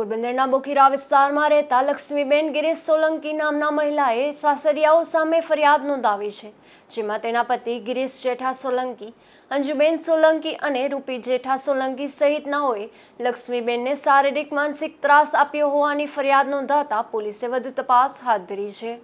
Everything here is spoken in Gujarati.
પોરબંદરના બોખીરા વિસ્તારમાં રહેતા લક્ષ્મીબેન ગિરીશ સોલંકી નામના મહિલાએ સાસરિયાઓ સામે ફરિયાદ નોંધાવી છે જેમાં તેના પતિ ગિરીશ જેઠા સોલંકી અંજુબેન સોલંકી અને રૂપી જેઠા સોલંકી સહિતનાઓએ લક્ષ્મીબેનને શારીરિક માનસિક ત્રાસ આપ્યો હોવાની ફરિયાદ નોંધાતા પોલીસે વધુ તપાસ હાથ ધરી છે